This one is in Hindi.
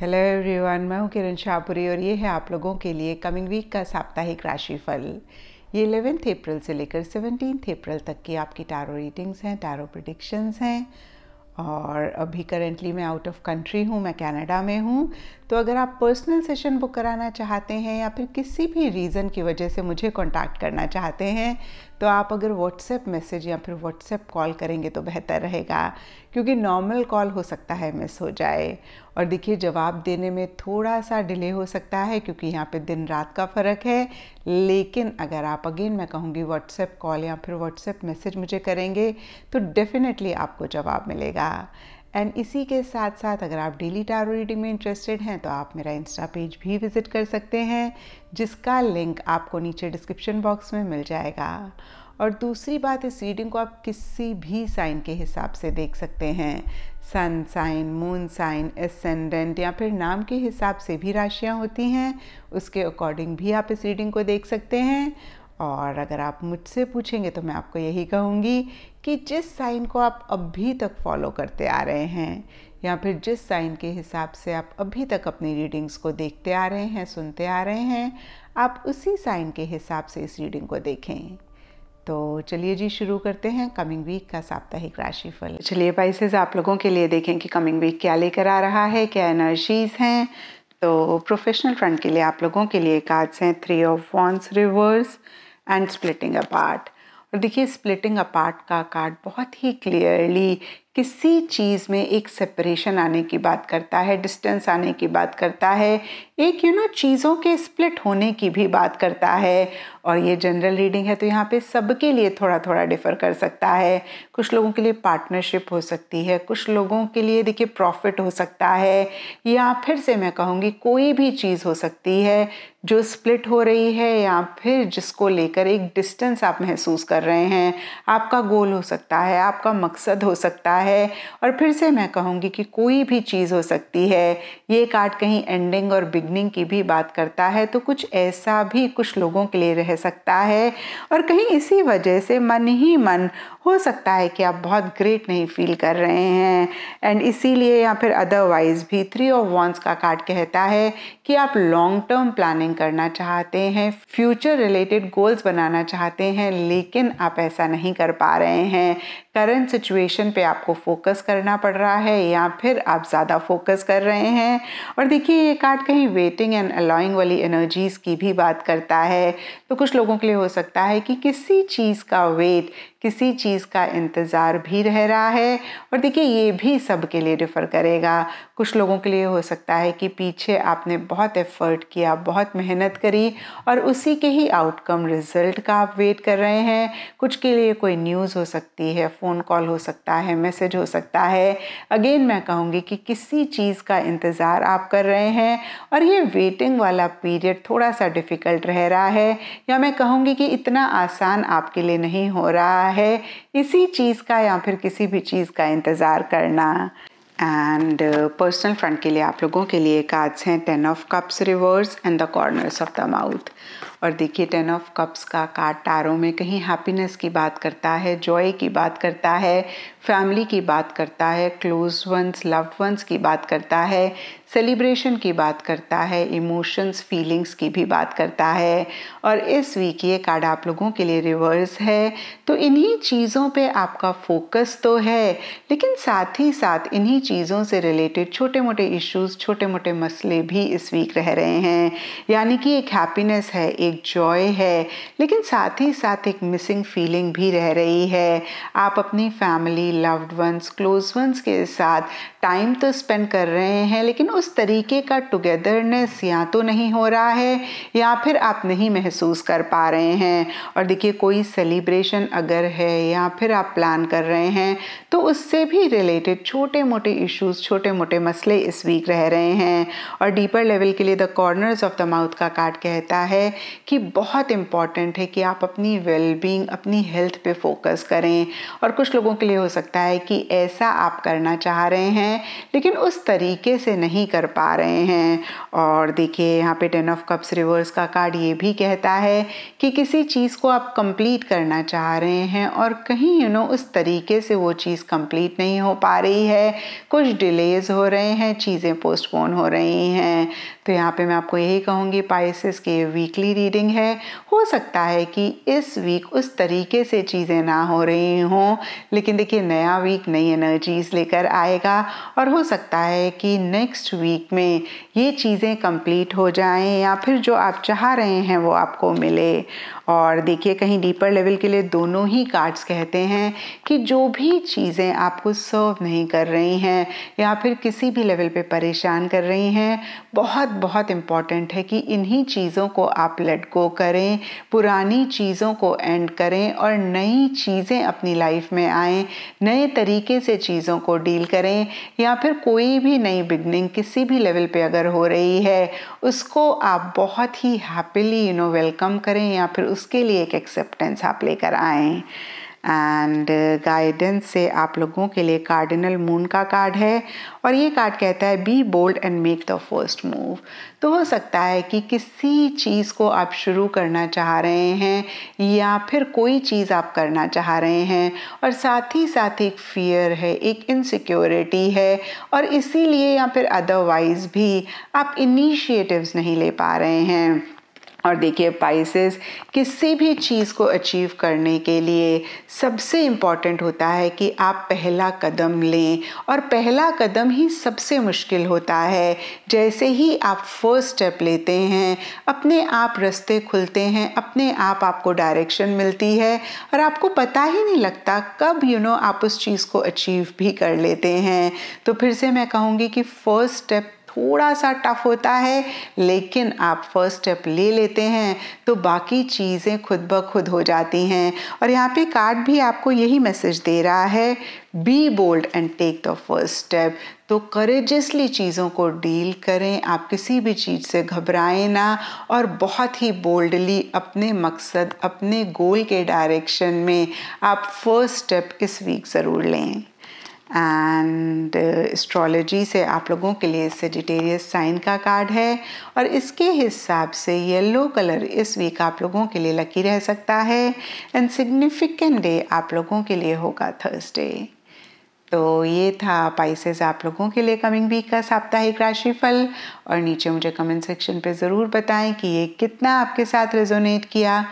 हेलो एवरीवन मैं हूं किरण शाहपुरी और ये है आप लोगों के लिए कमिंग वीक का साप्ताहिक राशिफल ये इलेवेंथ अप्रैल से लेकर सेवनटीन अप्रैल तक की आपकी टारो रीडिंग्स हैं टारो प्रडिक्शंस हैं और अभी करेंटली मैं आउट ऑफ कंट्री हूँ मैं कनाडा में हूँ तो अगर आप पर्सनल सेशन बुक कराना चाहते हैं या फिर किसी भी रीज़न की वजह से मुझे कांटेक्ट करना चाहते हैं तो आप अगर व्हाट्सएप मैसेज या फिर व्हाट्सएप कॉल करेंगे तो बेहतर रहेगा क्योंकि नॉर्मल कॉल हो सकता है मिस हो जाए और देखिए जवाब देने में थोड़ा सा डिले हो सकता है क्योंकि यहाँ पे दिन रात का फ़र्क है लेकिन अगर आप अगेन मैं कहूँगी व्हाट्सएप कॉल या फिर व्हाट्सएप मैसेज मुझे करेंगे तो डेफ़िनेटली आपको जवाब मिलेगा एंड इसी के साथ साथ अगर आप डेली टारो रीडिंग में इंटरेस्टेड हैं तो आप मेरा इंस्टा पेज भी विज़िट कर सकते हैं जिसका लिंक आपको नीचे डिस्क्रिप्शन बॉक्स में मिल जाएगा और दूसरी बात इस रीडिंग को आप किसी भी साइन के हिसाब से देख सकते हैं sun sign moon sign ascendant या फिर नाम के हिसाब से भी राशियाँ होती हैं उसके अकॉर्डिंग भी आप इस रीडिंग को देख सकते हैं और अगर आप मुझसे पूछेंगे तो मैं आपको यही कहूँगी कि जिस साइन को आप अभी तक फॉलो करते आ रहे हैं या फिर जिस साइन के हिसाब से आप अभी तक अपनी रीडिंग्स को देखते आ रहे हैं सुनते आ रहे हैं आप उसी साइन के हिसाब से इस रीडिंग को देखें तो चलिए जी शुरू करते हैं कमिंग वीक का साप्ताहिक राशिफल चलिए पाइसेस आप लोगों के लिए देखें कि कमिंग वीक क्या लेकर आ रहा है क्या एनर्जीज हैं तो प्रोफेशनल फ्रंट के लिए आप लोगों के लिए कार्ड्स हैं three of wands reverse and splitting apart और देखिए स्प्लिटिंग अपार्ट का कार्ड बहुत ही क्लियरली किसी चीज़ में एक सेपरेशन आने की बात करता है डिस्टेंस आने की बात करता है एक यू नो चीज़ों के स्प्लिट होने की भी बात करता है और ये जनरल रीडिंग है तो यहाँ पे सबके लिए थोड़ा थोड़ा डिफ़र कर सकता है कुछ लोगों के लिए पार्टनरशिप हो सकती है कुछ लोगों के लिए देखिए प्रॉफिट हो सकता है या फिर से मैं कहूँगी कोई भी चीज़ हो सकती है जो स्प्लिट हो रही है या फिर जिसको लेकर एक डिस्टेंस आप महसूस कर रहे हैं आपका गोल हो सकता है आपका मकसद हो सकता है है और फिर से मैं कहूँगी कि कोई भी चीज़ हो सकती है ये कार्ड कहीं एंडिंग और बिगनिंग की भी बात करता है तो कुछ ऐसा भी कुछ लोगों के लिए रह सकता है और कहीं इसी वजह से मन ही मन हो सकता है कि आप बहुत ग्रेट नहीं फील कर रहे हैं एंड इसीलिए या फिर अदरवाइज़ भी थ्री ऑफ वॉन्स का कार्ड कहता है कि आप लॉन्ग टर्म प्लानिंग करना चाहते हैं फ्यूचर रिलेटेड गोल्स बनाना चाहते हैं लेकिन आप ऐसा नहीं कर पा रहे हैं करंट सिचुएशन पे आपको फोकस करना पड़ रहा है या फिर आप ज़्यादा फोकस कर रहे हैं और देखिए ये कार्ड कहीं वेटिंग एंड अलाइंग वाली एनर्जीज़ की भी बात करता है तो कुछ लोगों के लिए हो सकता है कि किसी चीज़ का वेट किसी चीज़ का इंतज़ार भी रह रहा है और देखिए ये भी सबके लिए डिफ़र करेगा कुछ लोगों के लिए हो सकता है कि पीछे आपने बहुत एफ़र्ट किया बहुत मेहनत करी और उसी के ही आउटकम रिज़ल्ट का आप वेट कर रहे हैं कुछ के लिए कोई न्यूज़ हो सकती है फ़ोन कॉल हो सकता है मैसेज मैसेज हो सकता है अगेन मैं कहूँगी कि किसी चीज़ का इंतज़ार आप कर रहे हैं और ये वेटिंग वाला पीरियड थोड़ा सा डिफ़िकल्ट रह रहा है या मैं कहूँगी कि इतना आसान आपके लिए नहीं हो रहा है इसी चीज़ का या फिर किसी भी चीज़ का इंतज़ार करना एंड पर्सनल फ्रंट के लिए आप लोगों के लिए कार्ड्स हैं ten of cups reverse and the corners of the mouth और देखिए टेन ऑफ कप्स का कार्ड टारों में कहीं हैप्पीनेस की बात करता है जॉय की बात करता है फैमिली की बात करता है क्लोज वंस लव्ड वंस की बात करता है सेलिब्रेशन की बात करता है इमोशंस फीलिंग्स की भी बात करता है और इस वीक ये कार्ड आप लोगों के लिए रिवर्स है तो इन्हीं चीज़ों पे आपका फोकस तो है लेकिन साथ ही साथ इन्हीं चीज़ों से रिलेटेड छोटे मोटे इश्यूज छोटे मोटे मसले भी इस वीक रह रहे हैं यानी कि एक हैप्पीनेस है एक जॉय है लेकिन साथ ही साथ एक मिसिंग फीलिंग भी रह रही है आप अपनी family loved ones close ones के साथ टाइम तो स्पेंड कर रहे हैं लेकिन उस तरीके का टुगेदरनेस या तो नहीं हो रहा है या फिर आप नहीं महसूस कर पा रहे हैं और देखिए कोई सेलिब्रेशन अगर है या फिर आप प्लान कर रहे हैं तो उससे भी रिलेटेड छोटे मोटे इश्यूज छोटे मोटे मसले इस वीक रह रहे हैं और डीपर लेवल के लिए the corners of the mouth का कार्ड कहता है कि बहुत इम्पॉर्टेंट है कि आप अपनी वेलबींग अपनी हेल्थ पे फोकस करें और कुछ लोगों के लिए हो सकता है कि ऐसा आप करना चाह रहे हैं हैं लेकिन उस तरीके से नहीं कर पा रहे हैं और देखिए यहाँ पे टेन ऑफ कप्स रिवर्स का कार्ड ये भी कहता है कि किसी चीज़ को आप कंप्लीट करना चाह रहे हैं और कहीं यू नो उस तरीके से वो चीज़ कंप्लीट नहीं हो पा रही है कुछ डिलेज हो रहे हैं चीज़ें पोस्टपोन हो रही हैं तो यहाँ पे मैं आपको यही कहूँगी पाइसिस की वीकली रीडिंग है हो सकता है कि इस वीक उस तरीके से चीज़ें ना हो रही हों लेकिन देखिए नया वीक नई एनर्जीज़ लेकर आएगा और हो सकता है कि नेक्स्ट वीक में ये चीज़ें कंप्लीट हो जाएं या फिर जो आप चाह रहे हैं वो आपको मिले और देखिए कहीं डीपर लेवल के लिए दोनों ही कार्ड्स कहते हैं कि जो भी चीज़ें आपको सर्व नहीं कर रही हैं या फिर किसी भी लेवल पे परेशान कर रही हैं बहुत बहुत इम्पॉर्टेंट है कि इन्हीं चीज़ों को आप लेट गो करें पुरानी चीज़ों को एंड करें और नई चीज़ें अपनी लाइफ में आएँ नए तरीके से चीज़ों को डील करें या फिर कोई भी नई बिगनिंग किसी भी लेवल पे अगर हो रही है उसको आप बहुत ही हैप्पीली यू नो वेलकम करें या फिर उसके लिए एक एक्सेप्टेंस आप लेकर आएँ एंड गाइडेंस से आप लोगों के लिए कार्डिनल मून का कार्ड है और ये कार्ड कहता है be bold and make the first move तो हो सकता है कि किसी चीज़ को आप शुरू करना चाह रहे हैं या फिर कोई चीज़ आप करना चाह रहे हैं और साथ ही साथ एक फियर है एक इनसिक्योरिटी है और इसीलिए या फिर अदरवाइज़ भी आप इनिशिएटिव्स नहीं ले पा रहे हैं और देखिए पाइसेस किसी भी चीज़ को अचीव करने के लिए सबसे इम्पॉर्टेंट होता है कि आप पहला कदम लें और पहला कदम ही सबसे मुश्किल होता है जैसे ही आप फर्स्ट स्टेप लेते हैं अपने आप रास्ते खुलते हैं अपने आप आपको डायरेक्शन मिलती है और आपको पता ही नहीं लगता कब यू you नो know, आप उस चीज़ को अचीव भी कर लेते हैं तो फिर से मैं कहूँगी कि फ़र्स्ट स्टेप थोड़ा सा टफ होता है लेकिन आप फर्स्ट स्टेप ले लेते हैं तो बाकी चीज़ें खुद ब खुद हो जाती हैं और यहाँ पे कार्ड भी आपको यही मैसेज दे रहा है be bold and take the first step तो करेजसली चीज़ों को डील करें आप किसी भी चीज़ से घबराएं ना और बहुत ही बोल्डली अपने मकसद अपने गोल के डायरेक्शन में आप फर्स्ट स्टेप इस वीक ज़रूर लें एंड एस्ट्रोलॉजी uh, से आप लोगों के लिए सेजिटेरियस साइन का कार्ड है और इसके हिसाब से येलो कलर इस वीक आप लोगों के लिए लकी रह सकता है एंड सिग्निफिकेंट डे आप लोगों के लिए होगा थर्सडे तो ये था पाइसेस आप लोगों के लिए कमिंग वीक का साप्ताहिक राशिफल और नीचे मुझे कमेंट सेक्शन पे ज़रूर बताएं कि ये कितना आपके साथ रेजोनेट किया